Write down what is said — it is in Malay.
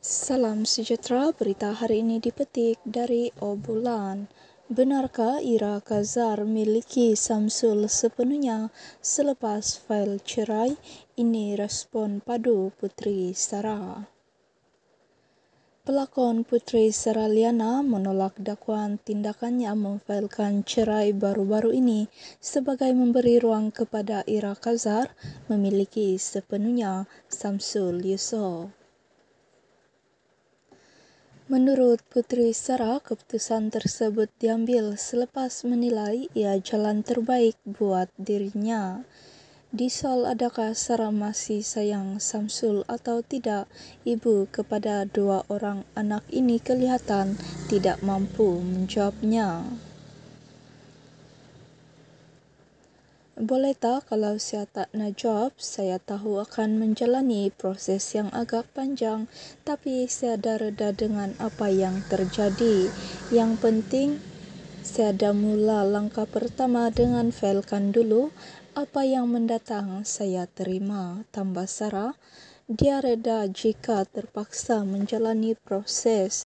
Salam sejahtera, berita hari ini dipetik dari Obulan. Benarkah Ira Kazar miliki Samsul sepenuhnya selepas fail cerai? Ini respon padu Putri Sarah. Pelakon Putri Seraliana menolak dakwaan tindakannya memfailkan cerai baru-baru ini sebagai memberi ruang kepada Ira Kazar memiliki sepenuhnya Samsul Yusof. Menurut Putri Sara, keputusan tersebut diambil selepas menilai ia jalan terbaik buat dirinya. Di Seoul adakah Sarah masih sayang Samsul atau tidak? Ibu kepada dua orang anak ini kelihatan tidak mampu menjawabnya. Boleh tak kalau saya tak nak jawab, saya tahu akan menjalani proses yang agak panjang, tapi saya dah reda dengan apa yang terjadi. Yang penting, saya dah mula langkah pertama dengan failkan dulu apa yang mendatang saya terima tambah Sarah dia reda jika terpaksa menjalani proses